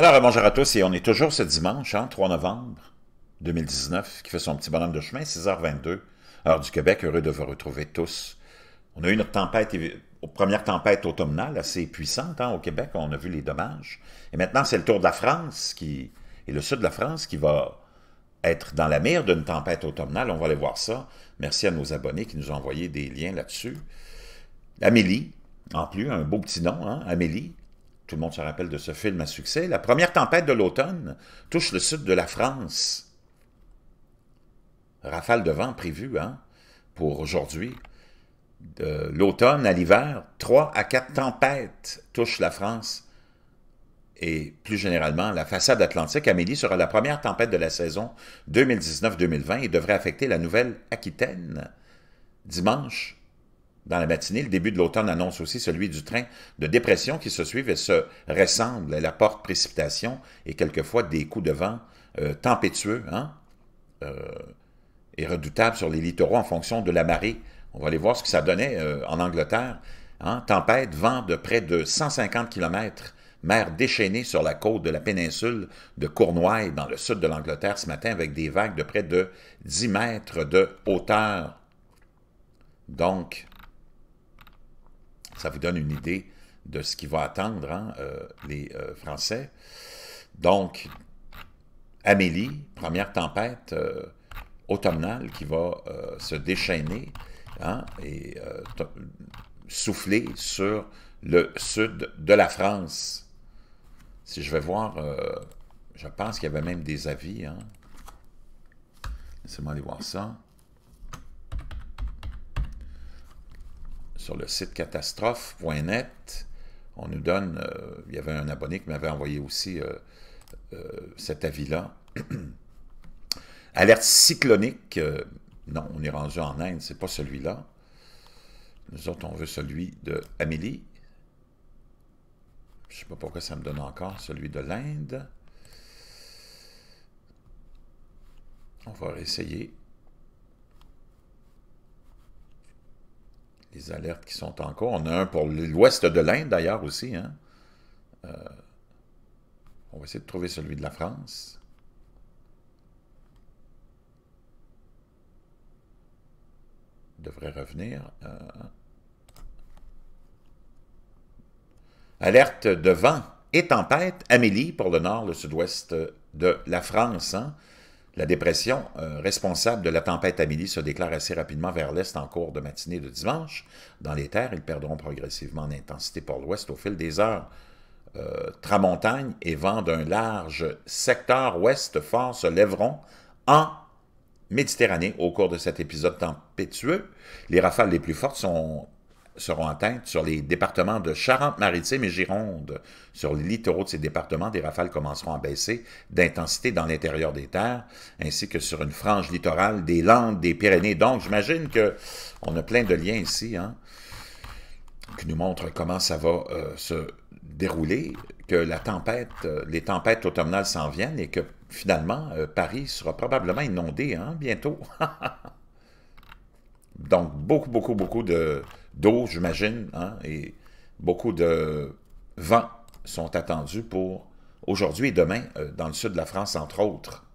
Alors, bonjour à tous, et on est toujours ce dimanche, 3 hein, novembre 2019, qui fait son petit bonhomme de chemin, 6h22, heure du Québec. Heureux de vous retrouver tous. On a eu notre tempête, première tempête automnale assez puissante hein, au Québec, on a vu les dommages. Et maintenant, c'est le tour de la France qui, et le sud de la France qui va être dans la mer d'une tempête automnale. On va aller voir ça. Merci à nos abonnés qui nous ont envoyé des liens là-dessus. Amélie, en plus, un beau petit nom, hein, Amélie, tout le monde se rappelle de ce film à succès, la première tempête de l'automne touche le sud de la France. Rafale de vent prévue hein, pour aujourd'hui. De l'automne à l'hiver, trois à quatre tempêtes touchent la France. Et plus généralement, la façade atlantique, Amélie, sera la première tempête de la saison 2019-2020 et devrait affecter la Nouvelle-Aquitaine dimanche dans la matinée, le début de l'automne annonce aussi celui du train de dépression qui se suivent et se ressemble à la porte précipitation et quelquefois des coups de vent euh, tempétueux hein, euh, et redoutables sur les littoraux en fonction de la marée. On va aller voir ce que ça donnait euh, en Angleterre. Hein. tempête, vent de près de 150 km, mer déchaînée sur la côte de la péninsule de Cournoye dans le sud de l'Angleterre ce matin avec des vagues de près de 10 mètres de hauteur. Donc, ça vous donne une idée de ce qui va attendre hein, euh, les euh, Français. Donc, Amélie, première tempête euh, automnale qui va se déchaîner hein, et souffler sur le sud de la France. Si je vais voir, je pense qu'il y avait même des avis. Hein. Laissez-moi aller voir ça. sur le site catastrophe.net, on nous donne, euh, il y avait un abonné qui m'avait envoyé aussi euh, euh, cet avis-là. Alerte cyclonique, non, on est rendu en Inde, c'est pas celui-là. Nous autres, on veut celui de Amélie. Je ne sais pas pourquoi ça me donne encore celui de l'Inde. On va réessayer. alertes qui sont en cours. On a un pour l'ouest de l'Inde, d'ailleurs, aussi. Hein. Euh, on va essayer de trouver celui de la France. Il devrait revenir. Euh. Alerte de vent et tempête, Amélie, pour le nord, le sud-ouest de la France. Hein. La dépression euh, responsable de la tempête Amélie se déclare assez rapidement vers l'est en cours de matinée de dimanche. Dans les terres, ils perdront progressivement en intensité pour l'ouest au fil des heures. Euh, tramontagne et vents d'un large secteur ouest fort se lèveront en Méditerranée au cours de cet épisode tempétueux. Les rafales les plus fortes sont seront atteintes sur les départements de Charente-Maritime et Gironde. Sur les littoraux de ces départements, des rafales commenceront à baisser d'intensité dans l'intérieur des terres, ainsi que sur une frange littorale des Landes, des Pyrénées. Donc, j'imagine qu'on a plein de liens ici, hein, qui nous montrent comment ça va euh, se dérouler, que la tempête, euh, les tempêtes automnales s'en viennent et que finalement, euh, Paris sera probablement inondé hein, bientôt. Donc, beaucoup, beaucoup, beaucoup de d'eau, j'imagine, hein, et beaucoup de vents sont attendus pour aujourd'hui et demain euh, dans le sud de la France, entre autres.